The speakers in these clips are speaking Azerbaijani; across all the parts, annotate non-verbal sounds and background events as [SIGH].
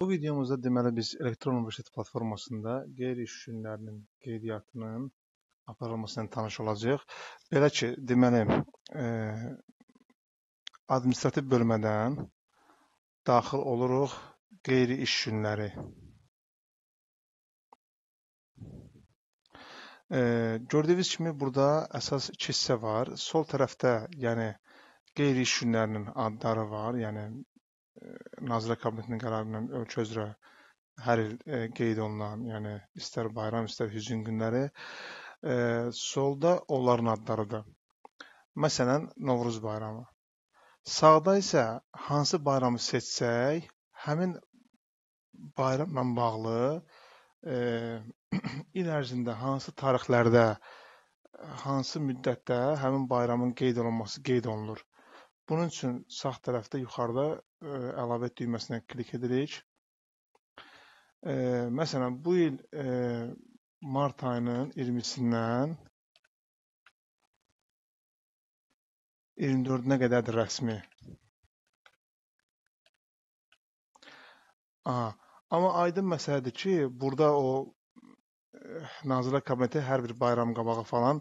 Bu videomuzda deməli biz elektron universitet platformasında qeyri-iş günlərinin qeydiyyatının aparılmasına tanış olacağıq. Belə ki, deməli, e, administrativ bölmədən daxil oluruq qeyri-iş günləri. E, gördüyünüz kimi burada əsas iki hissə var. Sol tərəfdə, yəni qeyri-iş günlərinin adları var, yəni Nazirlər Kabinetinin qərarı ilə ölkə üzrə hər il e, qeyd olunan, yəni istər bayram, istər hüzn günləri e, solda onların adlarıdır. Məsələn, Novruz bayramı. Sağda isə hansı bayramı seçsək, həmin bayramla bağlı e, [CLEARS THROAT] il ərzində hansı tarixlərdə, hansı müddətdə həmin bayramın qeyd olunması qeyd olunur. Bunun üçün sağ tərəfdə yuxarıda ə, e, əlavə et düyməsinə klik edirik. Ə, e, məsələn, bu il ə, e, mart ayının 20-sindən 24-nə qədərdir rəsmi. Aha. Amma aydın məsələdir ki, burada o Nazirlər Kabineti hər bir bayram qabağı falan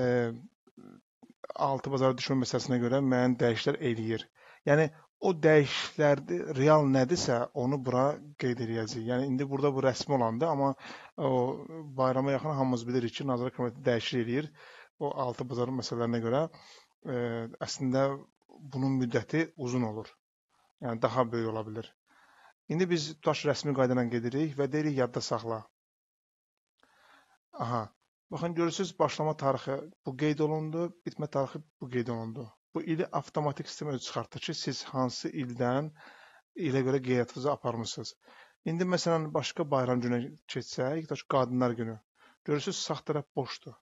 e, altı bazara düşmə məsələsinə görə müəyyən dəyişikliklər eləyir. Yəni o dəyişikliklər real nədirsə, onu bura qeyd eləyəcəyik. Yəni indi burada bu rəsmi olandı, amma o bayrama yaxın hamımız bilirik ki, Nazirlər Kabineti dəyişiklik eləyir o altı bazar məsələlərinə görə. Ə, e, əslində bunun müddəti uzun olur. Yəni daha böyük ola bilər. İndi biz tutaq rəsmi qayda ilə gedirik və deyirik yadda saxla. Aha, Baxın görürsüz başlama tarixi bu qeyd olundu, bitmə tarixi bu qeyd olundu. Bu ili avtomatik sistem özü çıxartdı ki, siz hansı ildən ilə görə qeydiyyatınızı aparmısınız. İndi məsələn başqa bayram günü keçsək, tutaq qadınlar günü. Görürsüz sağ tərəf boşdur.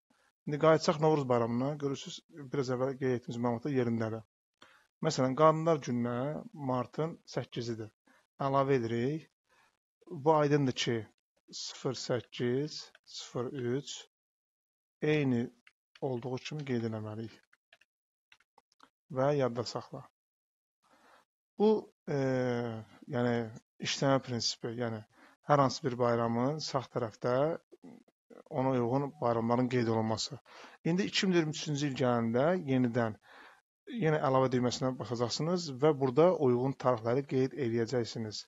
İndi qayıtsaq Novruz bayramına, görürsüz biraz əvvəl qeyd etdiyimiz məlumatlar yerindədir. Məsələn, qadınlar gününə martın 8-idir. Əlavə edirik. Bu aydındır ki, 08 03 Eyni olduğu kimi qeyd eləməliyik və yadda saxla. Bu, e, yəni işləmə prinsipi, yəni hər hansı bir bayramın sağ tərəfdə ona uyğun bayramların qeyd olunması. İndi 2023-cü il gələndə yenidən yenə əlavə düyməsinə baxacaqsınız və burada uyğun tarixləri qeyd edəcəksiniz.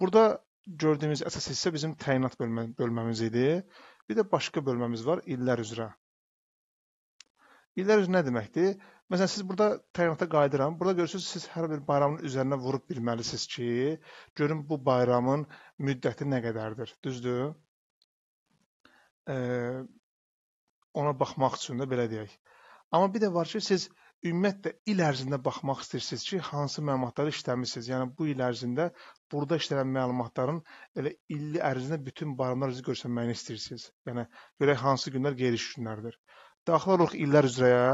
Burada gördüyünüz əsas hissə bizim təyinat bölmə, bölməmiz idi Bir də başqa bölməmiz var, illər üzrə. İllər üzrə nə deməkdir? Məsələn, siz burada təyinata qayıdıram. Burada görürsünüz, siz hər bir bayramın üzərinə vurub bilməlisiniz ki, görün bu bayramın müddəti nə qədərdir. Düzdür? Ee, ona baxmaq üçün də belə deyək. Amma bir də var ki, siz Ümumiyyətlə il ərzində baxmaq istəyirsiz ki, hansı məlumatları işləmisiniz. Yəni bu il ərzində burada işlənən məlumatların elə illi ərzində bütün bayramlar üzrə göstərməyini istəyirsiniz. Yəni görək hansı günlər qeyri-iş günlərdir. Daxil oluruq illər üzrəyə.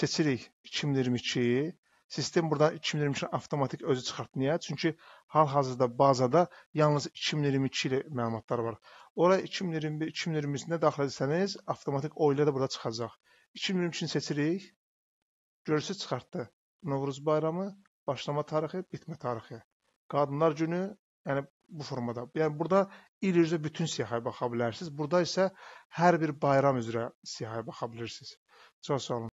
Seçirik 2022. Sistem buradan 2022-ni avtomatik özü çıxart. Niyə? Çünki hal-hazırda bazada yalnız 2022 ilə məlumatlar var. Ora 2021, 2023-də daxil etsəniz, avtomatik o ilə də burada çıxacaq. 2023-ünü seçirik görüşü çıxartdı. Novruz bayramı, başlama tarixi, bitmə tarixi. Qadınlar günü, yəni bu formada. Yəni burada il üzrə bütün siyahıya baxa bilərsiniz. Burada isə hər bir bayram üzrə siyahıya baxa bilirsiniz. Çox sağ olun.